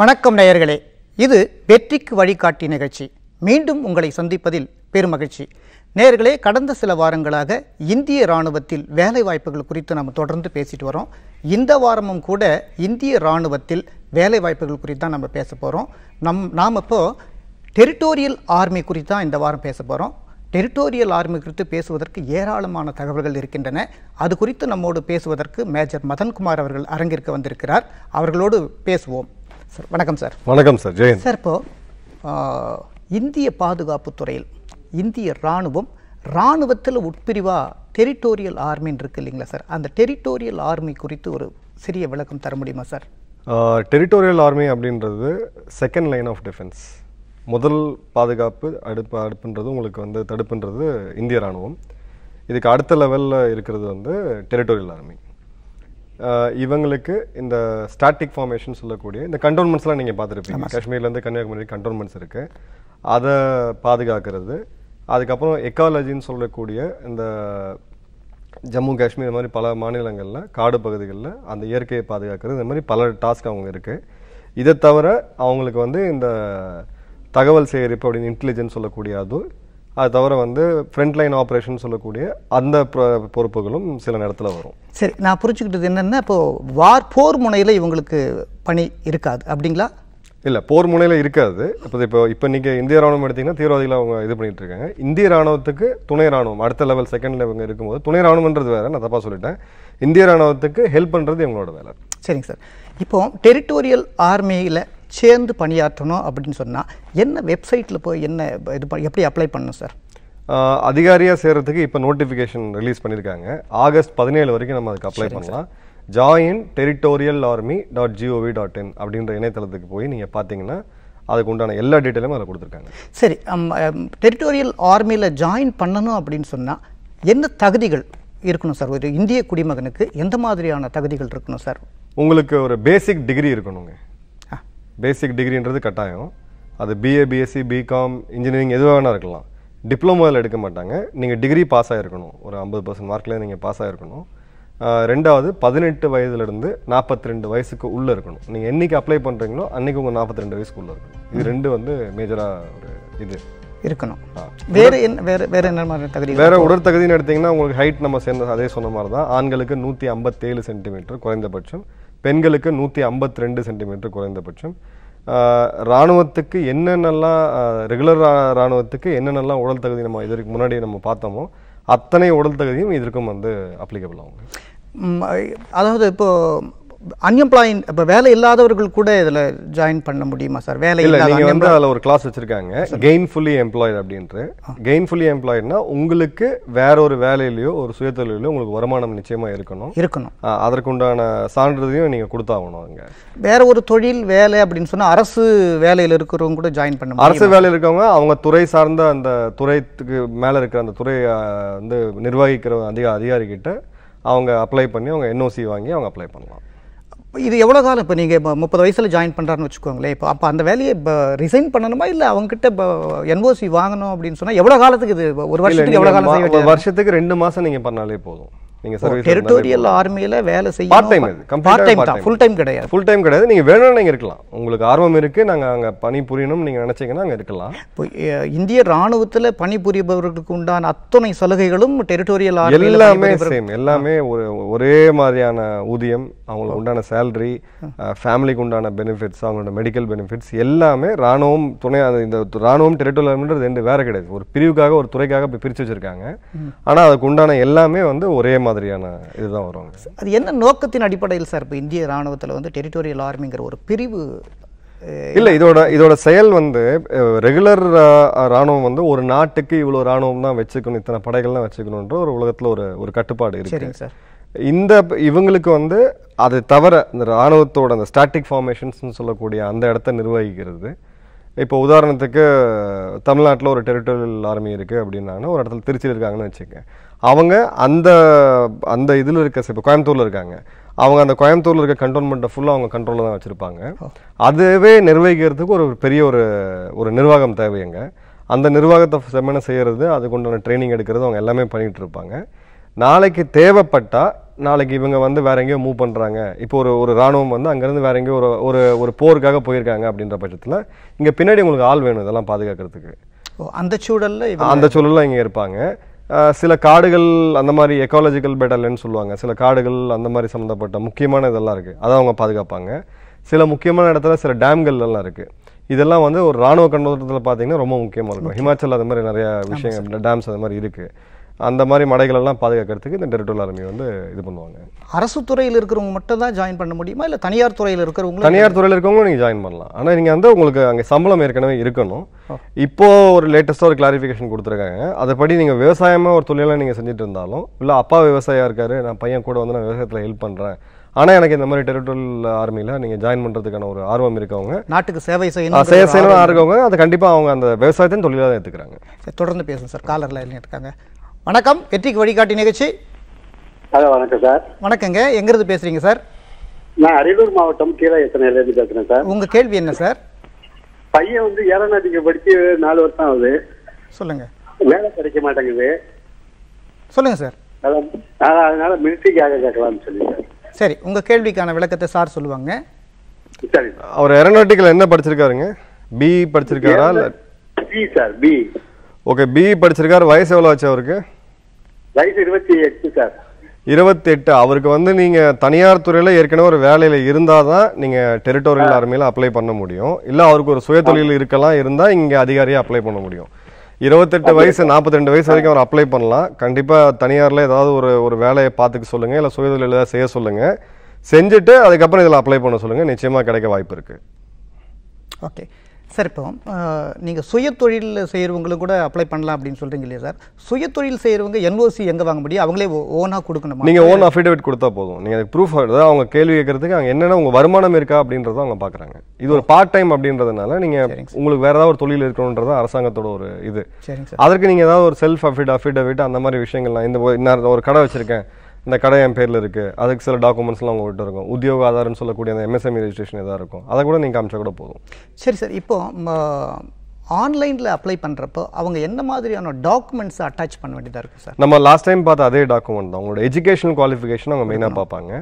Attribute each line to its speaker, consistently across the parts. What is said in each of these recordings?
Speaker 1: வணக்கம் நேயர்களே இது வெற்றிக்கு வழிகாட்டி நிகழ்ச்சி மீண்டும் உங்களை சந்திப்பதில் பெருமகிழ்ச்சி நேர்களே கடந்த சில வாரங்களாக இந்திய இராணுவத்தில் வேலைவாய்ப்புகள் குறித்து நம்ம தொடர்ந்து பேசிட்டு வரோம் இந்த வாரமும் கூட இந்திய இராணுவத்தில் வேலைவாய்ப்புகள் குறித்து தான் நம்ம பேச போகிறோம் நம் நாம் இப்போது டெரிட்டோரியல் ஆர்மி குறித்து தான் இந்த வாரம் பேச போகிறோம் டெரிட்டோரியல் ஆர்மி குறித்து பேசுவதற்கு ஏராளமான தகவல்கள் இருக்கின்றன அது குறித்து நம்மோடு பேசுவதற்கு மேஜர் மதன்குமார் அவர்கள் அரங்கிற்கு வந்திருக்கிறார் அவர்களோடு பேசுவோம் சார் வணக்கம் சார்
Speaker 2: வணக்கம் சார் ஜெய் சார்
Speaker 1: இப்போது இந்திய பாதுகாப்பு துறையில் இந்திய இராணுவம் இராணுவத்தில் உட்பிரிவாக டெரிட்டோரியல் ஆர்மின்னு இருக்கு இல்லைங்களா சார் அந்த டெரிட்டோரியல் ஆர்மி குறித்து ஒரு சிறிய விளக்கம் தர முடியுமா சார்
Speaker 2: டெரிட்டோரியல் ஆர்மி அப்படின்றது செகண்ட் லைன் ஆஃப் டிஃபென்ஸ் முதல் பாதுகாப்பு அடுப்பு அடுப்புன்றது உங்களுக்கு வந்து தடுப்புன்றது இந்திய இராணுவம் இதுக்கு அடுத்த லெவலில் இருக்கிறது வந்து டெரிட்டோரியல் ஆர்மி இவங்களுக்கு இந்த ஸ்டாட்டிக் ஃபார்மேஷன் சொல்லக்கூடிய இந்த கண்டோன்மெண்ட்ஸ்லாம் நீங்கள் பார்த்துருப்பீங்க காஷ்மீர்லேருந்து கன்னியாகுமரி கண்டோன்மெண்ட்ஸ் இருக்குது அதை பாதுகாக்கிறது அதுக்கப்புறம் எக்காலஜின்னு சொல்லக்கூடிய இந்த ஜம்மு காஷ்மீர் மாதிரி பல மாநிலங்களில் காடு பகுதிகளில் அந்த இயற்கையை பாதுகாக்கிறது இந்த மாதிரி பல டாஸ்க் அவங்க இருக்குது இதை தவிர அவங்களுக்கு வந்து இந்த தகவல் சேகரிப்பு அப்படின்னு இன்டெலிஜென்ஸ் சொல்லக்கூடிய அதுவும் அது தவிர வந்து ஃப்ரண்ட் லைன் ஆப்ரேஷன் சொல்லக்கூடிய அந்த பொறுப்புகளும் சில நேரத்தில் வரும்
Speaker 1: சரி நான் புரிஞ்சுக்கிட்டது என்னென்னா இப்போது வார் போர் முனையில் இவங்களுக்கு பணி இருக்காது அப்படிங்களா
Speaker 2: இல்லை போர் முனையில் இருக்காது இப்போ இப்போ இப்போ நீங்கள் இந்திய ராணுவம் எடுத்திங்கன்னா தீவிரவாதிகள் அவங்க இது பண்ணிகிட்டு இருக்காங்க இந்திய ராணுவத்துக்கு துணை ராணுவம் அடுத்த லெவல் செகண்ட் லெவல் இருக்கும்போது துணை ராணுவன்றது வேறு நான் தப்பாக சொல்லிட்டேன் இந்திய ராணுவத்துக்கு
Speaker 1: ஹெல்ப் பண்ணுறது இவங்களோட வேலை சரிங்க சார் இப்போ டெரிட்டோரியல் ஆர்மியில் சேர்ந்து பணியாற்றணும் அப்படின்னு சொன்னால் என்ன வெப்சைட்டில் போய் என்ன இது எப்படி அப்ளை பண்ணணும் சார்
Speaker 2: அதிகாரியாக சேர்கிறதுக்கு இப்போ நோட்டிஃபிகேஷன் ரிலீஸ் பண்ணியிருக்காங்க ஆகஸ்ட் பதினேழு வரைக்கும் நம்ம அதுக்கு அப்ளை பண்ணலாம் join territorial army dot G O V dot in அப்படின்ற இணையதளத்துக்கு போய் நீங்கள் பார்த்தீங்கன்னா அதுக்கு உண்டான எல்லா டீட்டெயிலும் அதில் கொடுத்துருக்காங்க
Speaker 1: சரி டெரிட்டோரியல் ஆர்மியில் ஜாயின் பண்ணணும் அப்படின்னு சொன்னால் என்ன தகுதிகள் இருக்கணும் சார் ஒரு இந்திய குடிமகனுக்கு எந்த மாதிரியான தகுதிகள் இருக்கணும் சார்
Speaker 2: உங்களுக்கு ஒரு பேசிக் டிகிரி இருக்கணுங்க பேசிக் டிகிரின்றது கட்டாயம் அது பிஏ பிஎஸ்சி பிகாம் இன்ஜினியரிங் எதுவாக வேணால் இருக்கலாம் டிப்ளமோவில் எடுக்க மாட்டாங்க நீங்கள் டிகிரி பாஸ் ஆகிருக்கணும் ஒரு ஐம்பது பர்சன்ட் மார்க்கில் நீங்கள் பாஸ் ஆகிருக்கணும் ரெண்டாவது பதினெட்டு வயதுலேருந்து நாற்பத்தி ரெண்டு வயசுக்கு உள்ளே இருக்கணும் நீங்கள் என்றைக்கு அப்ளை பண்ணுறீங்களோ அன்றைக்கி உங்கள் நாற்பத்தி ரெண்டு வயசுக்கு உள்ளே இருக்கணும் இது ரெண்டு வந்து மேஜராக ஒரு இது
Speaker 1: இருக்கணும் வேற என்ன வேற வேற என்ன மாதிரி தகுதி வேற
Speaker 2: உடற்தகுதின்னு எடுத்தீங்கன்னா உங்களுக்கு ஹைட் நம்ம சேர்ந்த அதே சொன்ன மாதிரி தான் ஆண்களுக்கு நூற்றி ஐம்பத்தேழு சென்டிமீட்டர் குறைந்தபட்சம் பெண்களுக்கு நூற்றி ஐம்பத்தி ரெண்டு சென்டிமீட்டர் குறைந்தபட்சம் இராணுவத்துக்கு என்னென்னலாம் ரெகுலர் இராணுவத்துக்கு என்னென்னலாம் உடல் தகுதி நம்ம இதற்கு முன்னாடி நம்ம பார்த்தோமோ அத்தனை உடல் தகுதியும் இதற்கும் வந்து அப்ளிகபிள்
Speaker 1: ஆகும் அதாவது இப்போது அன்எம்ப்ளாயின் இப்போ வேலை இல்லாதவர்கள் கூட இதில் ஜாயின் பண்ண முடியுமா சார் வேலை இல்லை நீங்கள் வந்து
Speaker 2: அதில் ஒரு கிளாஸ் வச்சுருக்காங்க கெயின்ஃபுல்லி எம்ப்ளாய்டு அப்படின்ட்டு கெயின்ஃபுல்லி எம்ப்ளாய்ட்னா உங்களுக்கு வேற ஒரு வேலையிலையோ ஒரு சுயதொழிலையோ உங்களுக்கு வருமானம் நிச்சயமாக இருக்கணும் இருக்கணும் அதற்குண்டான சான்றிதழையும் நீங்கள் கொடுத்தாகணும் அங்கே
Speaker 1: வேற ஒரு தொழில் வேலை அப்படின்னு சொன்னால் அரசு வேலையில் இருக்கிறவங்க கூட ஜாயின் பண்ண அரசு
Speaker 2: வேலையில் இருக்கவங்க அவங்க துறை சார்ந்த அந்த துறைக்கு மேலே இருக்கிற அந்த துறை வந்து நிர்வகிக்கிற அதிக அதிகாரிகிட்ட அவங்க அப்ளை பண்ணி அவங்க என்ஓசி வாங்கி அவங்க அப்ளை பண்ணலாம்
Speaker 1: இது எவ்வளோ காலம் இப்போ நீங்கள் இப்போ முப்பது வயசில் ஜாயின் பண்ணுறான்னு வச்சுக்கோங்களேன் இப்போ அப்போ அந்த வேலையை இப்போ ரிசைன் பண்ணணுமா இல்லை அவங்ககிட்ட இப்போ என்ஓசி வாங்கணும் அப்படின்னு சொன்னால் எவ்வளோ காலத்துக்கு இது ஒரு வருஷத்துக்கு எவ்வளோ காலம்
Speaker 2: வருஷத்துக்கு ரெண்டு மாதம் நீங்கள் பண்ணாலே போதும் நீங்கள் சர்வீஸ் டெரிட்டோரியல்
Speaker 1: ஆர்மியில வேலை செய்ய பார்ட் டைம் இது பார்ட் டைம் தான் ஃபுல் டைம் கிடையாது
Speaker 2: ஃபுல் டைம் கிடையாது நீங்கள் வேணும்னு நீங்க இருக்கலாம் உங்களுக்கு ஆர்வம் இருக்கு நாங்கள் அங்கே பணி புரியணும்னு நீங்க நினைச்சீங்கன்னா அங்கே இருக்கலாம்
Speaker 1: இப்போ இந்திய ராணுவத்தில் பணிபுரிபவர்களுக்கு உண்டான அத்தனை சலுகைகளும் டெரிட்டோரியல் ஆர்மி எல்லாமே சேம்
Speaker 2: எல்லாமே ஒரு ஒரே மாதிரியான ஊதியம் அவங்களுக்கு உண்டான சேலரி ஃபேமிலிக்கு உண்டான பெனிஃபிட்ஸ் அவங்களோட மெடிக்கல் பெனிஃபிட்ஸ் எல்லாமே ராணுவம் துணை இந்த ராணுவம் டெரிட்டோரியல் ஆர்மின்றது ரெண்டு வேற கிடையாது ஒரு பிரிவுக்காக ஒரு துறைக்காக பிரிச்சு வச்சிருக்காங்க ஆனா அதுக்கு உண்டான எல்லாமே வந்து ஒரே மாதிரியான இதுதான் வரும்
Speaker 1: அது என்ன நோக்கத்தின் அடிப்படையில் சார் இப்போ இந்திய ராணுவத்தில் வந்து டெரிட்டோரியல் ஆர்மிங்கிற ஒரு பிரிவு இல்லை இதோட
Speaker 2: இதோட செயல் வந்து ரெகுலர் ராணுவம் வந்து ஒரு நாட்டுக்கு இவ்வளோ ராணுவம் தான் வச்சுக்கணும் இத்தனை படைகள்லாம் வச்சுக்கணுன்ற ஒரு உலகத்தில் ஒரு ஒரு கட்டுப்பாடு இருக்கு சார் இந்த இவங்களுக்கு வந்து அது தவிர இந்த ராணுவத்தோட அந்த ஸ்டாட்டிக் ஃபார்மேஷன்ஸ்னு சொல்லக்கூடிய அந்த இடத்த நிர்வகிக்கிறது இப்போ உதாரணத்துக்கு தமிழ்நாட்டில் ஒரு டெரிட்டோரியல் ஆர்மி இருக்குது அப்படின்னாங்கன்னா ஒரு இடத்துல திருச்சியில் இருக்காங்கன்னு வச்சுக்கேன் அவங்க அந்த அந்த இதில் இருக்க இப்போ கோயம்புத்தூரில் இருக்காங்க அவங்க அந்த கோயம்புத்தூரில் இருக்க கண்டோன்மெண்ட்டை ஃபுல்லாக அவங்க கண்ட்ரோலில் தான் வச்சுருப்பாங்க அதுவே நிர்வகிக்கிறதுக்கு ஒரு பெரிய ஒரு ஒரு நிர்வாகம் தேவையங்க அந்த நிர்வாகத்தை செம்மன செய்கிறது அதுக்கு உண்டான ட்ரைனிங் எடுக்கிறது அவங்க எல்லாமே பண்ணிகிட்டு இருப்பாங்க நாளைக்கு தேவைப்பட்டால் நாளைக்கு இவங்க வந்து வேற எங்கேயோ மூவ் பண்ணுறாங்க இப்போ ஒரு ஒரு ராணுவம் வந்து அங்கேருந்து வேற எங்கேயோ ஒரு ஒரு ஒரு போருக்காக போயிருக்காங்க அப்படின்ற பட்சத்தில் இங்கே பின்னாடி உங்களுக்கு ஆள் வேணும் இதெல்லாம் பாதுகாக்கிறதுக்கு
Speaker 1: அந்த சூழலில் அந்த
Speaker 2: சூழலில் இங்கே இருப்பாங்க சில காடுகள் அந்த மாதிரி எக்காலஜிக்கல் பெட்டல்னு சொல்லுவாங்க சில காடுகள் அந்த மாதிரி சம்மந்தப்பட்ட முக்கியமான இதெல்லாம் இருக்குது அதை அவங்க பாதுகாப்பாங்க சில முக்கியமான இடத்துல சில டேம்கள் எல்லாம் இருக்குது இதெல்லாம் வந்து ஒரு ராணுவ கண்ணோட்டத்தில் பார்த்தீங்கன்னா ரொம்ப முக்கியமாக இருக்கும் ஹிமாச்சல் அது மாதிரி நிறைய விஷயங்கள் டேம்ஸ் அது மாதிரி இருக்குது அந்த மாதிரி மடைகளெல்லாம் பாதுகாக்கிறதுக்கு இந்த டெரிட்டோரியல் ஆர்மி வந்து இது பண்ணுவாங்க
Speaker 1: அரசு துறையில் இருக்கிறவங்க மட்டும் தான் ஜாயின் பண்ண முடியுமா இல்லை தனியார் துறையில் இருக்கிறவங்க தனியார்
Speaker 2: துறையில் இருக்கவங்களும் நீங்கள் ஜாயின் பண்ணலாம் ஆனால் நீங்கள் வந்து உங்களுக்கு அங்கே சம்பளம் ஏற்கனவே இருக்கணும் இப்போ ஒரு லேட்டஸ்ட்டாக ஒரு கிளாரிஃபிகேஷன் கொடுத்துருக்காங்க அதைப்படி நீங்கள் விவசாயமாக ஒரு தொழிலாக நீங்கள் செஞ்சுட்டு இருந்தாலும் இல்லை அப்பா விவசாயியாக இருக்காரு நான் பையன் கூட வந்து நான் விவசாயத்தில் ஹெல்ப் பண்ணுறேன் ஆனால் எனக்கு இந்த மாதிரி டெரிட்டோரியல் ஆர்மியில் நீங்கள் ஜாயின் பண்ணுறதுக்கான ஒரு ஆர்வம் இருக்கவங்க
Speaker 1: நாட்டுக்கு சேவை செய்யணும் சேவை செய்யணும் இருக்கவங்க
Speaker 2: அதை கண்டிப்பாக அவங்க அந்த விவசாயத்தையும் தொழிலாக தான் எடுத்துக்கிறாங்க
Speaker 1: தொடர்ந்து பேசுங்க சார் காலரில் இருக்காங்க வணக்கம் வெற்றிக்கு வழிகாட்டி நிகழ்ச்சி ஹலோ வணக்கம் சார் வணக்கங்க எங்கிருந்து பேசுறீங்க சார் நான் அரியலூர் மாவட்டம் கீழே எத்தனைலேருந்து பேசுறேன் சார் உங்க கேள்வி என்ன சார்
Speaker 2: பையன் வந்து ஏரோநாட்டிக்கு படிச்சு நாலு வருஷம் ஆகுது
Speaker 1: சொல்லுங்க வேலை
Speaker 2: கிடைக்க மாட்டேங்குது
Speaker 1: சொல்லுங்க சார் அதனால மிலிட்ரிக்காக கேட்கலாம்னு சொல்லி சரி உங்க கேள்விக்கான விளக்கத்தை சார் சொல்லுவாங்க
Speaker 2: சரி அவர் ஏரோநாட்டிக்கல் என்ன படிச்சிருக்காருங்க பி படிச்சிருக்காரா
Speaker 1: B sir B
Speaker 2: okay B E படிச்சிருக்காரு வயசு எவ்வளோ ஆச்சு அவருக்கு வயசு இருபத்தி எட்டு சார் இருபத்தி எட்டு அவருக்கு வந்து நீங்கள் தனியார் துறையில் ஏற்கனவே ஒரு வேலையில் இருந்தால் தான் நீங்கள் டெரிட்டோரியல் ஆர்மியில அப்ளை பண்ண முடியும் இல்லை அவருக்கு ஒரு சுய தொழில் இருக்கலாம் இருந்தால் இங்கே அதிகாரியா அப்ளை பண்ண முடியும் இருபத்தெட்டு வயசு நாற்பத்தி ரெண்டு வயசு வரைக்கும் அவர் அப்ளை பண்ணலாம் கண்டிப்பாக தனியாரில் ஏதாவது ஒரு ஒரு வேலையை பார்த்துக்க சொல்லுங்கள் இல்லை சுயதொழில் தொழில் ஏதாவது செய்ய சொல்லுங்கள் செஞ்சுட்டு அதுக்கப்புறம் இதில் அப்ளை பண்ண சொல்லுங்கள் நிச்சயமாக கிடைக்க வாய்ப்பு இருக்கு
Speaker 1: ஓகே சார் இப்போ நீங்கள் சுய தொழில் செய்கிறவங்களுக்கு கூட அப்ளை பண்ணலாம் அப்படின்னு சொல்கிறீங்க இல்லையா சார் சுய தொழில் செய்கிறவங்க என்ஓசி எங்கே வாங்க முடியும் அவங்களே ஓனாக கொடுக்கணும் நீங்கள் ஓன்
Speaker 2: அஃபிடேவிட் கொடுத்தா போதும் நீங்கள் அதுக்கு ப்ரூஃப் அதாவது அவங்க கேள்வி கேட்கறதுக்கு அவங்க என்னென்ன உங்கள் வருமானம் இருக்கா அப்படின்றத அவங்க பார்க்குறாங்க இது ஒரு பார்ட் டைம் அப்படின்றதுனால நீங்கள் உங்களுக்கு வேறு ஏதாவது ஒரு தொழில் இருக்கணுன்றது அரசாங்கத்தோட ஒரு இது அதற்கு நீங்கள் ஏதாவது ஒரு செல்ஃப் அஃபிட் அஃபிடேவிட் அந்த மாதிரி விஷயங்கள்லாம் இந்த ஒரு கடை வச்சுருக்கேன் இந்த கடை என் பேரில் இருக்குது அதுக்கு சில டாக்குமெண்ட்ஸ்லாம் உங்கள்கிட்ட இருக்கும் உத்தியோக ஆதாரம்னு சொல்லக்கூடிய அந்த எம்எஸ்எம்இ ரெஜிஸ்ட்ரேஷன் எதாக இருக்கும் அதை கூட நீங்கள் காமிச்சா கூட போதும்
Speaker 1: சரி சார் இப்போது ஆன்லைனில் அப்ளை பண்ணுறப்போ அவங்க என்ன மாதிரியான டாக்குமெண்ட்ஸ் அட்டாச் பண்ண வேண்டியதாக இருக்கும் சார் நம்ம
Speaker 2: லாஸ்ட் டைம் பார்த்த அதே டாக்குமெண்ட் தான் உங்களோட எஜுகேஷன் குவாலிஃபிகேஷன் அவங்க மெயினாக பார்ப்பாங்க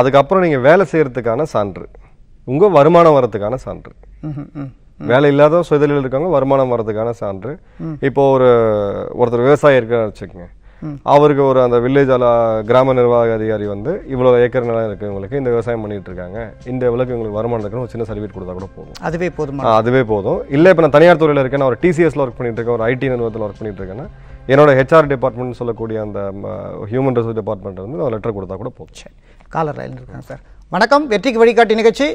Speaker 2: அதுக்கப்புறம் நீங்கள் வேலை செய்கிறதுக்கான சான்று உங்கள் வருமானம் வரதுக்கான சான்று வேலை இல்லாத சுயதொழில் இருக்காங்க வருமானம் வரதுக்கான சான்று இப்போ ஒரு ஒருத்தர் விவசாயி இருக்கான்னு வச்சுக்கோங்க அவருக்கு ஒரு அந்த வில்லேஜ் அலா கிராம நிர்வாக அதிகாரி வந்து இவ்வளோ ஏக்கர் நிலம் இருக்கு உங்களுக்கு இந்த விவசாயம் பண்ணிட்டு இருக்காங்க இந்த விலைக்கு உங்களுக்கு வருமானம் இருக்கணும் ஒரு சின்ன சர்டிஃபிகேட் கொடுத்தா கூட போதும்
Speaker 1: அதுவே போதும் அதுவே
Speaker 2: போதும் இல்லை இப்போ நான் தனியார் துறையில் இருக்கேன் நான் ஒரு டிசிஎஸ்ல ஒர்க் பண்ணிட்டு இருக்கேன் ஒரு ஐடி நிறுவனத்தில் ஒர்க் பண்ணிட்டு இருக்கேன்னா என்னோட ஹெச்ஆர் டிபார்ட்மெண்ட் சொல்லக்கூடிய அந்த ஹியூமன் ரிசோர்ஸ் டிபார்ட்மெண்ட் வந்து நான் லெட்டர் கொடுத்தா கூட போதும் சார்
Speaker 1: காலர் ரயில் இருக்காங்க சார் வணக்கம் வெற்றிக்கு வழிகாட்டி நிகழ்ச்சி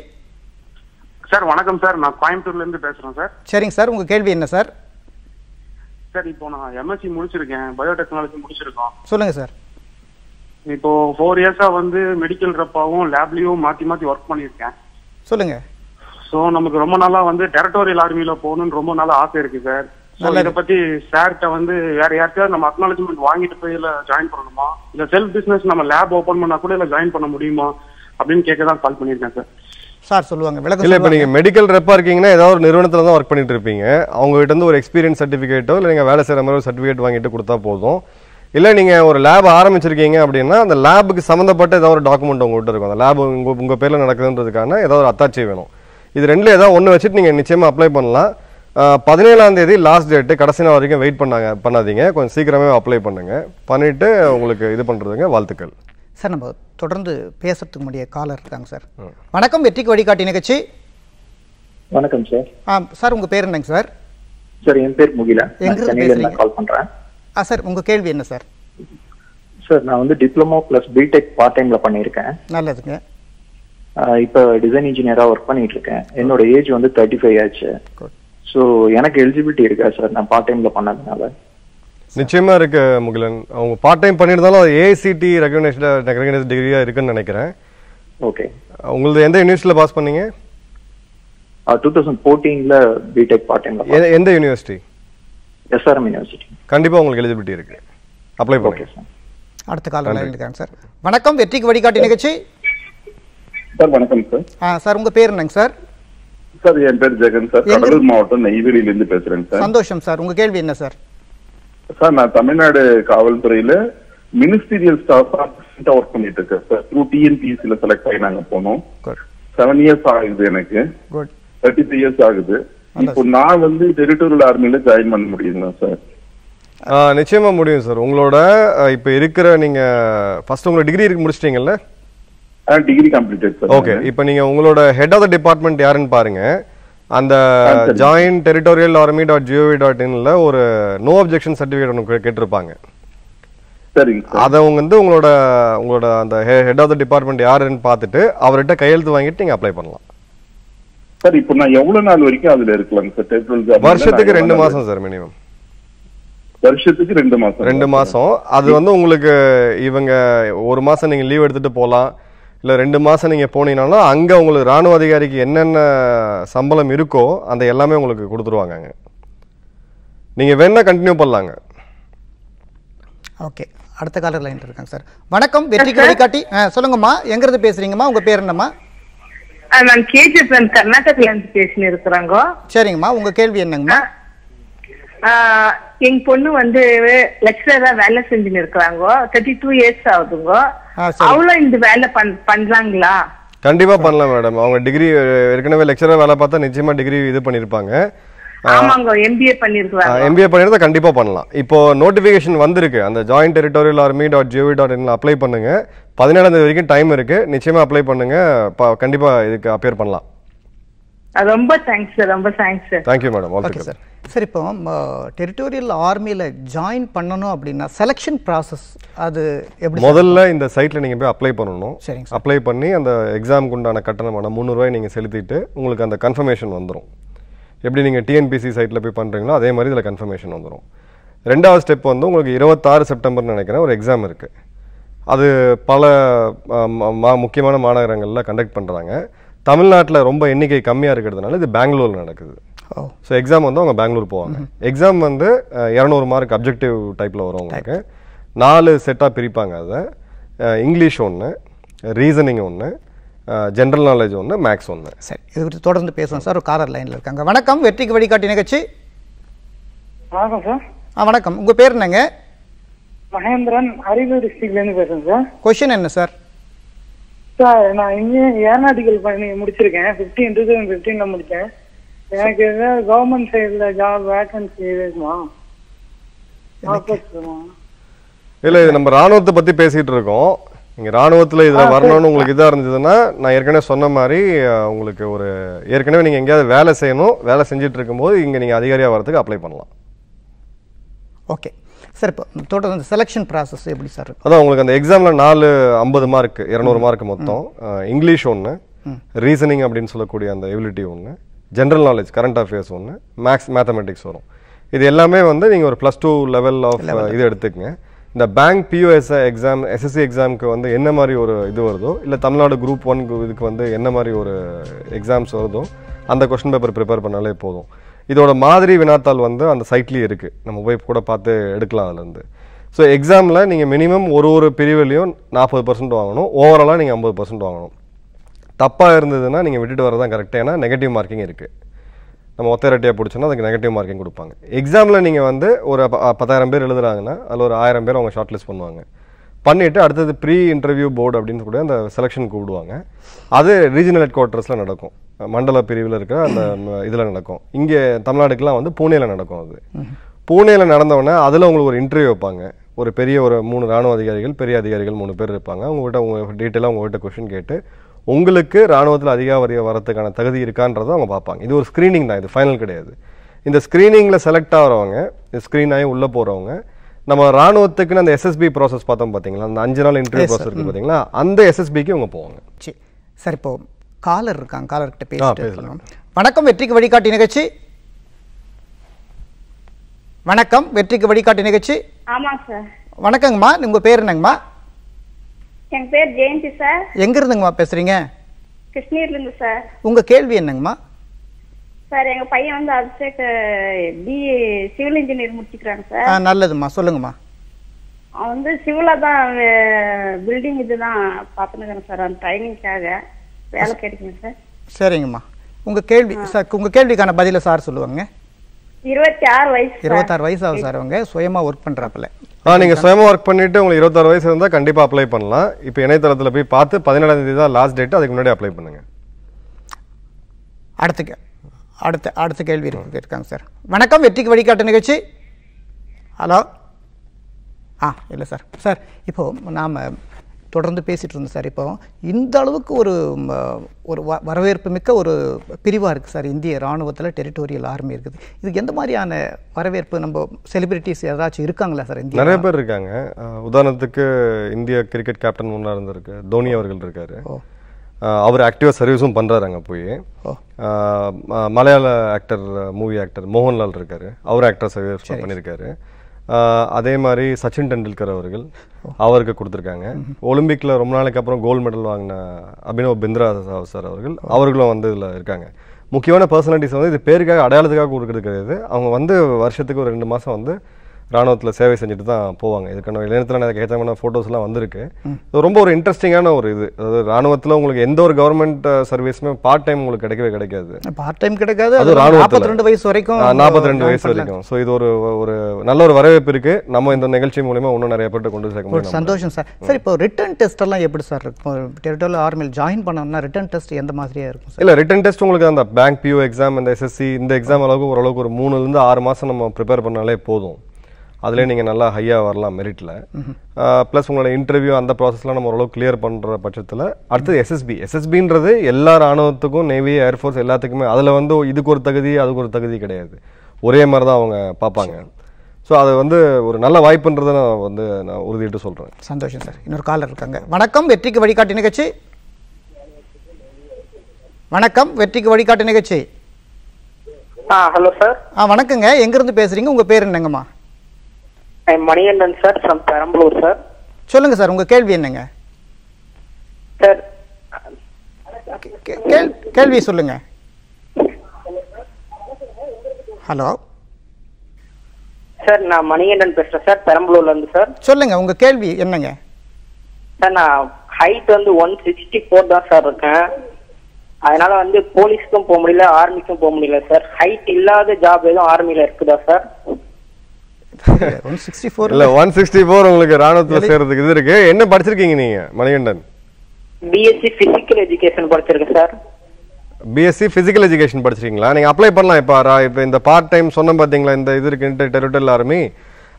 Speaker 1: சார் வணக்கம் சார் நான் கோயம்புத்தூர்லேருந்து பேசுகிறேன் சார் சரிங்க சார் உங்கள் கேள்வி என்ன சார்
Speaker 2: சார் இப்போ நான் எம்எஸ்சி முடிச்சிருக்கேன் பயோடெக்னாலஜி முடிச்சிருக்கோம் சொல்லுங்க சார் இப்போ ஃபோர் இயர்ஸா வந்து மெடிக்கல் ரப்பாவும் லேப்லயும் மாத்தி மாத்தி ஒர்க் பண்ணிருக்கேன் சொல்லுங்க சோ நமக்கு ரொம்ப நாளா வந்து டெரட்டோரியல் ஆர்மியில போகணும்னு ரொம்ப நாளா ஆசை இருக்கு சார் இத பத்தி சார்கிட்ட வந்து வேற யார்கிட்டயாவது நம்ம அக்னாலஜ்மெண்ட் வாங்கிட்டு போய் இல்ல ஜாயின் பண்ணணுமா இல்ல செல்ஃப் பிசினஸ் நம்ம லேப் ஓபன் பண்ணா கூட இல்ல ஜாயின் பண்ண முடியுமா அப்படின்னு கேட்க தான் கால் பண்ணியிருக்கேன் சார்
Speaker 1: சார் சொல்லுவாங்க விளக்கம் இல்லை இப்போ நீங்கள்
Speaker 2: மெடிக்கல் ரெப்பாக இருக்கீங்கன்னா ஏதாவது ஒரு நிறுவனத்தில் தான் ஒர்க் பண்ணிட்டு இருப்பீங்க அவங்ககிட்ட இருந்து ஒரு எக்ஸ்பீரியன்ஸ் சர்டிஃபிகேட்டோ இல்லை நீங்கள் வேலை செய்கிற மாதிரி ஒரு சர்டிஃபிகேட் வாங்கிட்டு கொடுத்தா போதும் இல்லை நீங்கள் ஒரு லேப் ஆரம்பிச்சிருக்கீங்க அப்படின்னா அந்த லேபுக்கு சம்மந்தப்பட்ட ஏதாவது ஒரு டாக்குமெண்ட் உங்கள்கிட்ட இருக்கும் அந்த லேப் உங்கள் உங்கள் பேரில் நடக்குதுன்றதுக்கான ஏதாவது ஒரு அத்தாட்சி வேணும் இது ரெண்டில் ஏதாவது ஒன்று வச்சுட்டு நீங்கள் நிச்சயமாக அப்ளை பண்ணலாம் பதினேழாம் தேதி லாஸ்ட் டேட்டு கடைசி நாள் வரைக்கும் வெயிட் பண்ணாங்க பண்ணாதீங்க கொஞ்சம் சீக்கிரமே அப்ளை பண்ணுங்கள் பண்ணிவிட்டு உங்களுக்கு இது பண்ணுறதுங்க வாழ்த்துக்கள்
Speaker 1: சார் நம்ம தொடர்ந்து பேசுறதுக்கு முடிய காலர் இருக்காங்க சார் வணக்கம் வெற்றிக்கு வழிகாட்டி நிகழ்ச்சி வணக்கம் சார் ஆ சார் உங்கள் பேர் என்னங்க சார் சார் என் பேர் முகிலா எங்கிருந்து கால் பண்ணுறேன் ஆ சார் உங்கள் கேள்வி என்ன சார் சார் நான் வந்து டிப்ளமோ ப்ளஸ் பிடெக் பார்ட் டைம்ல பண்ணியிருக்கேன் நல்லதுங்க இப்போ டிசைன் இன்ஜினியராக ஒர்க் பண்ணிட்டு இருக்கேன் என்னோட ஏஜ் வந்து தேர்ட்டி ஃபைவ் ஆச்சு
Speaker 2: ஸோ எனக்கு எலிஜிபிலிட்டி இருக்கா சார் நான் பார்ட் டைமில் பண்ணதுனால நிச்சயமா இருக்கு முகிலன் அவங்க பார்ட் டைம் பண்ணியிருந்தாலும் ஏஐசிடி ரெகனைஸ்டு ரெகனைஸ் டிகிரியா இருக்குன்னு நினைக்கிறேன் ஓகே உங்களது எந்த யூனிவர்சிட்டியில பாஸ் பண்ணீங்க டூ தௌசண்ட் ஃபோர்டீன்ல பிடெக் பார்ட் டைம் எந்த யூனிவர்சிட்டி எஸ்ஆர்எம் யூனிவர்சிட்டி கண்டிப்பா உங்களுக்கு எலிஜிபிலிட்டி இருக்கு அப்ளை பண்ணுங்க சார்
Speaker 1: அடுத்த கால இருக்காங்க சார் வணக்கம் வெற்றிக்கு வழிகாட்டி நிகழ்ச்சி சார் வணக்கம் சார் ஆ சார் உங்க பேர் என்னங்க சார் சார் என் பேர் ஜெகன் சார் கடலூர் மாவட்டம் நெய்வேலியிலிருந்து பேசுறேங்க சார் சந்தோஷம் சார் உங்க கேள்வி என்ன சார் சார் நான் தமிழ்நாடு
Speaker 2: காவல்துறையில மினிஸ்டீரியல் ஸ்டாஃபா ஒர்க் பண்ணிட்டு இருக்கேன் சார் த்ரூ டிஎன்பிஎஸ்சில செலக்ட் ஆகி நாங்க போனோம் செவன் இயர்ஸ் ஆகுது எனக்கு தேர்ட்டி த்ரீ இயர்ஸ் ஆகுது இப்போ நான் வந்து டெரிட்டோரியல் ஆர்மியில ஜாயின் பண்ண முடியுங்களா சார் நிச்சயமா முடியும் சார் உங்களோட இப்ப இருக்கிற நீங்க ஃபர்ஸ்ட் உங்களோட டிகிரி முடிச்சிட்டீங்கல்ல டிகிரி கம்ப்ளீட்டட் சார் ஓகே இப்போ நீங்க உங்களோட ஹெட் ஆஃப் த டிபார்ட்மெண்ட் யாருன்னு பாருங்க அந்த join territorial army dot G O V dot இன்ல ஒரு நோ அப்ஜெக்ஷன் சர்டிஃபிகேட் ஒன்று கேட்டிருப்பாங்க அதை அவங்க வந்து உங்களோட உங்களோட அந்த ஹெட் ஆஃப் த டிபார்ட்மெண்ட் யாருன்னு பார்த்துட்டு அவர்கிட்ட கையெழுத்து வாங்கிட்டு நீங்க அப்ளை பண்ணலாம் சார் இப்போ நான் எவ்வளவு நாள் வரைக்கும் அதுல இருக்கலாம் சார் டெரிட்டோரியல் வருஷத்துக்கு ரெண்டு மாசம் சார் மினிமம் வருஷத்துக்கு ரெண்டு மாசம் ரெண்டு மாசம் அது வந்து உங்களுக்கு இவங்க ஒரு மாசம் நீங்க லீவ் எடுத்துட்டு போலாம் இல்லை ரெண்டு மாதம் நீங்கள் போனீங்கனாலும் அங்கே உங்களுக்கு இராணுவ அதிகாரிக்கு என்னென்ன சம்பளம் இருக்கோ அந்த எல்லாமே உங்களுக்கு கொடுத்துருவாங்க அங்கே நீங்கள் வேணால் கண்டினியூ பண்ணலாங்க
Speaker 1: ஓகே அடுத்த காலர் லைன் இருக்காங்க சார் வணக்கம் வெற்றி வழிகாட்டி சொல்லுங்கம்மா எங்கிருந்து பேசுறீங்கம்மா உங்கள் பேர் என்னம்மா நான் கேஜிஎஃப் கர்நாடகா பேசினு இருக்கிறாங்க சரிங்கம்மா உங்க கேள்வி என்னங்கம்மா எங்க பொண்ணு வந்து லெக்சரரா வேலை செஞ்சுன்னு இருக்கிறாங்க தேர்ட்டி டூ இயர்ஸ் ஆகுதுங்கோ அவளும் இந்த வேலை பண்றாங்களா
Speaker 2: கண்டிப்பா பண்ணலாம் மேடம் அவங்க டிகிரி ஏற்கனவே லெக்சரர் வேலை பார்த்தா நிச்சயமா டிகிரி இது பண்ணிருப்பாங்க
Speaker 1: எம்பிஏ பண்ணிருந்தா
Speaker 2: கண்டிப்பா பண்ணலாம் இப்போ நோட்டிபிகேஷன் வந்திருக்கு அந்த joint territorial army dot G O V dot இன்ல அப்ளை பண்ணுங்க பதினேழாம் தேதி வரைக்கும் டைம் இருக்கு நிச்சயமா அப்ளை பண்ணுங்க கண்டிப்பா இதுக்கு அப்பியர் பண்ணலாம்
Speaker 1: ரொம்ப தேங்க்ஸ் சார் ரொம்ப thanks sir thank you
Speaker 2: madam okay sir
Speaker 1: sir இப்போ டெரிட்டோரியல் ஆர்மியில் ஜாயின் பண்ணணும் அப்படின்னா செலெக்ஷன் ப்ராசஸ் அது எப்படி முதல்ல
Speaker 2: இந்த சைட்டில் நீங்கள் போய் அப்ளை பண்ணணும் சரிங்க அப்ளை பண்ணி அந்த எக்ஸாமுக்கு உண்டான கட்டணமான முந்நூறுரூவாய் நீங்கள் செலுத்திட்டு உங்களுக்கு அந்த கன்ஃபர்மேஷன் வந்துடும் எப்படி நீங்கள் டிஎன்பிசி சைட்டில் போய் பண்ணுறீங்களோ அதே மாதிரி இதில் கன்ஃபர்மேஷன் வந்துடும் ரெண்டாவது ஸ்டெப் வந்து உங்களுக்கு இருபத்தாறு செப்டம்பர்னு நினைக்கிறேன் ஒரு எக்ஸாம் இருக்குது அது பல முக்கியமான மாநகரங்களில் கண்டக்ட் பண்ணுறாங்க தமிழ்நாட்டில் ரொம்ப எண்ணிக்கை கம்மியாக இருக்கிறதுனால இது பெங்களூரில் நடக்குது ஸோ எக்ஸாம் வந்து அவங்க பெங்களூர் போவாங்க எக்ஸாம் வந்து இரநூறு மார்க் அப்ஜெக்டிவ் டைப்பில் வரும் நாலு செட்டாக பிரிப்பாங்க அதை இங்கிலீஷ் ஒன்று ரீசனிங் ஒன்று
Speaker 1: ஜென்ரல் நாலேஜ் ஒன்று மேக்ஸ் ஒன்று சரி இது குறித்து தொடர்ந்து பேசுவோம் சார் ஒரு காரர் லைனில் இருக்காங்க வணக்கம் வெற்றிக்கு வழிகாட்டி நிகழ்ச்சி வணக்கம் சார் ஆ வணக்கம் உங்கள் பேர் என்னங்க மகேந்திரன் அரியலூர் டிஸ்ட்ரிக்ட்லேருந்து பேசுகிறேன் சார் கொஷின் என்ன சார் சார் நான் இங்கேயும் ஏர்நாட்டிக்கல் பண்ணி முடிச்சிருக்கேன் ஃபிஃப்டீன் டூ தௌசண்ட் ஃபிஃப்டீனில் முடித்தேன் எனக்கு எதாவது கவர்மெண்ட் சைடில் ஜாப் வேக்கன்சி இருக்குமா
Speaker 2: இல்லை இது நம்ம ராணுவத்தை பத்தி பேசிட்டு இருக்கோம் நீங்கள் ராணுவத்துல இதுல வரணும்னு உங்களுக்கு இதா இருந்ததுன்னா நான் ஏற்கனவே சொன்ன மாதிரி உங்களுக்கு ஒரு ஏற்கனவே நீங்க எங்கேயாவது வேலை செய்யணும் வேலை செஞ்சுட்டு இருக்கும்போது இங்க நீங்க அதிகாரியாக வரதுக்கு அப்ளை பண்ணலாம்
Speaker 1: ஓகே சார் இப்போ டோட்டல் அந்த செலெக்ஷன் ப்ராசஸ் எப்படி சார்
Speaker 2: அதான் உங்களுக்கு அந்த எக்ஸாமில் நாலு ஐம்பது மார்க் இரநூறு மார்க் மொத்தம் இங்கிலீஷ் ஒன்று ரீசனிங் அப்படின்னு சொல்லக்கூடிய அந்த எபிலிட்டி ஒன்று ஜென்ரல் நாலேஜ் கரண்ட் அஃபேர்ஸ் ஒன்று மேக்ஸ் மேத்தமெட்டிக்ஸ் வரும் இது எல்லாமே வந்து நீங்கள் ஒரு ப்ளஸ் டூ லெவல் ஆஃப் இது எடுத்துக்கங்க இந்த பேங்க் பியூஎஸ் எக்ஸாம் எஸ்எஸ்சி எக்ஸாமுக்கு வந்து என்ன மாதிரி ஒரு இது வருதோ இல்லை தமிழ்நாடு குரூப் ஒன் இதுக்கு வந்து என்ன மாதிரி ஒரு எக்ஸாம்ஸ் வருதோ அந்த கொஸ்டின் பேப்பர் ப்ரிப்பேர் பண்ணாலே போதும் இதோட மாதிரி வினாத்தாள் வந்து அந்த சைட்லேயே இருக்குது நம்ம போய் கூட பார்த்து எடுக்கலாம் அதுலேருந்து ஸோ எக்ஸாமில் நீங்கள் மினிமம் ஒரு ஒரு பிரிவுலையும் நாற்பது பர்சன்ட் வாங்கணும் ஓவராலாக நீங்கள் ஐம்பது பர்சன்ட் வாங்கணும் தப்பாக இருந்ததுன்னா நீங்கள் விட்டுட்டு வரதான் கரெக்டாக ஏன்னா நெகட்டிவ் மார்க்கிங் இருக்குது நம்ம ஒத்த ரெட்டியாக பிடிச்சோன்னா அதுக்கு நெகட்டிவ் மார்க்கிங் கொடுப்பாங்க எக்ஸாமில் நீங்கள் வந்து ஒரு பத்தாயிரம் பேர் எழுதுறாங்கன்னா அதில் ஒரு ஆயிரம் பேர் அவங்க ஷார்ட் லிஸ்ட் பண்ணுவாங்க பண்ணிவிட்டு அடுத்தது ப்ரீ இன்டர்வியூ போர்டு அப்படின்னு கூட அந்த செலெக்ஷன் கூப்பிடுவாங்க அது ரீஜனல் ஹெட் குவார்ட்டர்ஸில் நடக்கும் மண்டல பிரிவில் இருக்கிற அந்த இதில் நடக்கும் இங்கே தமிழ்நாடுக்கெலாம் வந்து பூனேல நடக்கும் அது பூனேல நடந்தவொடனே அதில் உங்களுக்கு ஒரு இன்டர்வியூ வைப்பாங்க ஒரு பெரிய ஒரு மூணு ராணுவ அதிகாரிகள் பெரிய அதிகாரிகள் மூணு பேர் இருப்பாங்க அவங்ககிட்ட உங்கள் டீட்டெயிலாக உங்கள்கிட்ட கொஷின் கேட்டு உங்களுக்கு ராணுவத்தில் அதிகாரிய வரத்துக்கான தகுதி இருக்கான்றதை அவங்க பார்ப்பாங்க இது ஒரு ஸ்க்ரீனிங் தான் இது ஃபைனல் கிடையாது இந்த ஸ்க்ரீனிங்கில் செலக்ட் ஆகிறவங்க ஸ்க்ரீன் ஆகி உள்ளே போகிறவங்க நம்ம ராணுவத்துக்குன்னு அந்த எஸ்எஸ்பி ப்ராசஸ் பார்த்தோம் பார்த்தீங்களா அந்த அஞ்சு நாள் இன்டர்வியூ ப்ராசஸ் இருக்குது பார்த்தீங்களா அந்த எஸ்எஸ்பிக்கு இவங்க போவாங்க
Speaker 1: சரி சரி போவோம் காலர் இருக்காங்க காலர்கிட்ட பேசிட்டு வணக்கம் வெற்றிக்கு வழிகாட்டி நிகழ்ச்சி வணக்கம் வெற்றிக்கு வழிகாட்டி நிகழ்ச்சி ஆமா சார் வணக்கங்கம்மா உங்க பேர் என்னங்கம்மா என் பேர் ஜெயந்தி சார் எங்க இருந்துங்கம்மா பேசுறீங்க கிருஷ்ணகிரில இருந்து சார் உங்க கேள்வி என்னங்கம்மா சார் எங்க பையன் வந்து அபிஷேக் பி சிவில் இன்ஜினியர் முடிச்சுக்கிறாங்க சார் நல்லதுமா சொல்லுங்கம்மா அவன் வந்து சிவில தான் பில்டிங் இதுதான் பார்த்துன்னு சார் அந்த ட்ரைனிங்காக வேலை கிடைக்குங்க சார் சரிங்கம்மா உங்கள் கேள்வி சார் உங்கள் கேள்விக்கான பதிலை சார் சொல்லுவாங்க இருபத்தாறு வயசு இருபத்தாறு வயசு ஆகும் சார் அவங்க சுயமாக ஒர்க் பண்ணுறாப்புல ஆ நீங்கள்
Speaker 2: சுயமாக ஒர்க் பண்ணிவிட்டு உங்களுக்கு இருபத்தாறு வயசு இருந்தால் கண்டிப்பாக அப்ளை பண்ணலாம் இப்போ இணையதளத்தில் போய் பார்த்து பதினேழாம் தேதி தான்
Speaker 1: லாஸ்ட் டேட் அதுக்கு முன்னாடி அப்ளை பண்ணுங்கள் அடுத்த அடுத்த அடுத்த கேள்வி இருக்காங்க சார் வணக்கம் வெற்றிக்கு வழிகாட்டு நிகழ்ச்சி ஹலோ ஆ இல்லை சார் சார் இப்போது நாம் தொடர்ந்து பேசிகிட்டு இருந்தோம் சார் இப்போ இந்த அளவுக்கு ஒரு ஒரு வ வரவேற்பு மிக்க ஒரு பிரிவாக இருக்குது சார் இந்திய இராணுவத்தில் டெரிட்டோரியல் ஆர்மி இருக்குது இதுக்கு எந்த மாதிரியான வரவேற்பு நம்ம செலிபிரிட்டிஸ் ஏதாச்சும் இருக்காங்களா சார் இந்தியா நிறைய பேர்
Speaker 2: இருக்காங்க உதாரணத்துக்கு இந்திய கிரிக்கெட் கேப்டன் முன்னா இருந்திருக்கு தோனி அவர்கள் இருக்கார் அவர் ஆக்டிவாக சர்வீஸும் பண்ணுறாரு அங்கே போய் மலையாள ஆக்டர் மூவி ஆக்டர் மோகன்லால் இருக்கார் அவர் ஆக்டர் சர்வீஸ் பண்ணியிருக்காரு அதே மாதிரி சச்சின் டெண்டுல்கர் அவர்கள் அவருக்கு கொடுத்துருக்காங்க ஒலிம்பிக்கில் ரொம்ப நாளைக்கு அப்புறம் கோல்டு மெடல் வாங்கின அபினவ் பிந்திரா சார் அவர்கள் அவர்களும் வந்து இதில் இருக்காங்க முக்கியமான பர்சனாலிட்டிஸ் வந்து இது பேருக்காக அடையாளத்துக்காக கொடுக்குறது கிடையாது அவங்க வந்து வருஷத்துக்கு ஒரு ரெண்டு மாதம் வந்து ராணுவத்தில் சேவை செஞ்சுட்டு தான் போவாங்க இதுக்கான இளைஞத்தில் எனக்கு மாதிரி ஃபோட்டோஸ்லாம் வந்திருக்கு இது ரொம்ப ஒரு இன்ட்ரெஸ்டிங்கான ஒரு இது அதாவது ராணுவத்தில் உங்களுக்கு எந்த ஒரு கவர்மெண்ட் சர்வீஸுமே பார்ட் டைம் உங்களுக்கு கிடைக்கவே கிடைக்காது
Speaker 1: பார்ட் டைம் கிடைக்காது அது நாற்பத்தி ரெண்டு வயசு வரைக்கும் நாற்பத்தி ரெண்டு வயசு வரைக்கும்
Speaker 2: ஸோ இது ஒரு ஒரு நல்ல ஒரு வரவேற்பு இருக்கு நம்ம இந்த நிகழ்ச்சி மூலியமாக இன்னும் நிறைய பேர் கொண்டு சேர்க்க முடியும் சந்தோஷம் சார் சார்
Speaker 1: இப்போ ரிட்டன் டெஸ்ட் எல்லாம் எப்படி சார் இருக்கும் டெரிட்டோரியல் ஆர்மியில் ஜாயின் பண்ணோம்னா ரிட்டன் டெஸ்ட் எந்த மாதிரியா இருக்கும்
Speaker 2: இல்லை ரிட்டன் டெஸ்ட் உங்களுக்கு அந்த பேங்க் பியூ எக்ஸாம் இந்த எஸ்எஸ்சி இந்த எக்ஸாம் அளவுக்கு ஓரளவுக்கு ஒரு மூணுலேருந்து ஆறு மாதம் நம்ம ப்ரிப்பேர் பண்ணாலே போதும் அதுலேயே நீங்கள் நல்லா ஹையாக வரலாம் மெரிட்டில் ப்ளஸ் உங்களோட இன்டர்வியூ அந்த ப்ராசஸ்லாம் நம்ம ஓரளவு கிளியர் பண்ணுற பட்சத்தில் அடுத்தது எஸ்எஸ்பி எஸ்எஸ்பின்றது எல்லா ராணுவத்துக்கும் நேவி ஏர்ஃபோர்ஸ் எல்லாத்துக்குமே அதில் வந்து இதுக்கு ஒரு தகுதி அதுக்கு ஒரு தகுதி கிடையாது ஒரே மாதிரி தான் அவங்க பார்ப்பாங்க ஸோ அது வந்து ஒரு நல்ல வாய்ப்புன்றதை நான்
Speaker 1: வந்து நான் உறுதிட்டு சொல்கிறேன் சந்தோஷம் சார் இன்னொரு காலர் இருக்காங்க வணக்கம் வெற்றிக்கு வழிகாட்டு நிகழ்ச்சி வணக்கம் வெற்றிக்கு வழிகாட்டு நிகழ்ச்சி ஆ ஹலோ சார் ஆ வணக்கங்க எங்கேருந்து பேசுகிறீங்க உங்கள் பேர் என்னங்கம்மா Manikandan sir from Perambalur sir சொல்லுங்க சார் உங்க கேள்வி என்னங்க சார் கேள்வி சொல்லுங்க ஹலோ சார் நான் மணிகண்டன் பேசுறேன் சார் பெரம்பலூர்ல இருந்து சார் சொல்லுங்க உங்க கேள்வி என்னங்க சார் நான் ஹைட் வந்து ஒன் சிக்ஸ்டி ஃபோர் தான் சார் இருக்கேன் அதனால வந்து போலீஸ்க்கும் போக முடியல ஆர்மிக்கும் போக முடியல சார் ஹைட் இல்லாத ஜாப் எதுவும் ஆர்மியில இருக்குதா சார் ஒன் சிக்ஸ்டி ஃபோர் இல்லை
Speaker 2: ஒன் சிக்ஸ்டி ஃபோர் உங்களுக்கு ராணுவத்தில் சேர்றதுக்கு இது இருக்கு என்ன படிச்சிருக்கீங்க நீங்க மணிகண்டன்
Speaker 1: பிஎஸ்சி பிசிக்கல் எஜுகேஷன் படிச்சிருக்கேன் சார்
Speaker 2: பிஎஸ்சி ஃபிசிக்கல் எஜுகேஷன் படிச்சிருக்கீங்களா நீங்கள் அப்ளை பண்ணலாம் இப்போ இப்போ இந்த பார்ட் டைம் சொன்னோம் பார்த்தீங்களா இந்த இது இருக்குன்ட்டு டெரிட்டல் ஆர்மி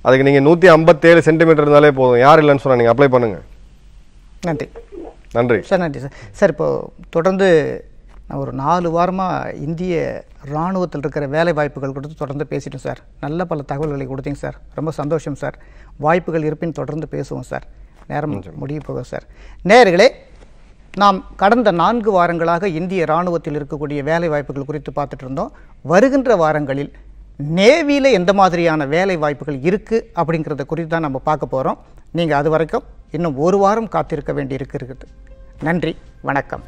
Speaker 2: அதுக்கு நீங்கள் நூற்றி ஐம்பத்தேழு சென்டிமீட்டர் இருந்தாலே போதும் யார் இல்லைன்னு சொன்னால் நீங்கள் அப்ளை பண்ணுங்கள் நன்றி நன்றி
Speaker 1: சார் நன்றி சார் சார் இப்போது தொடர்ந்து நான் ஒரு நாலு வாரமாக இந்திய இராணுவத்தில் இருக்கிற வேலை வாய்ப்புகள் கொடுத்து தொடர்ந்து பேசிட்டோம் சார் நல்ல பல தகவல்களை கொடுத்தீங்க சார் ரொம்ப சந்தோஷம் சார் வாய்ப்புகள் இருப்பின் தொடர்ந்து பேசுவோம் சார் நேரம் முடிய போகும் சார் நேர்களே நாம் கடந்த நான்கு வாரங்களாக இந்திய இராணுவத்தில் இருக்கக்கூடிய வேலை வாய்ப்புகள் குறித்து பார்த்துட்டு இருந்தோம் வருகின்ற வாரங்களில் நேவியில் எந்த மாதிரியான வேலை வாய்ப்புகள் இருக்குது அப்படிங்கிறத குறித்து தான் நம்ம பார்க்க போகிறோம் நீங்கள் அது வரைக்கும் இன்னும் ஒரு வாரம் காத்திருக்க வேண்டி இருக்கிறது நன்றி வணக்கம்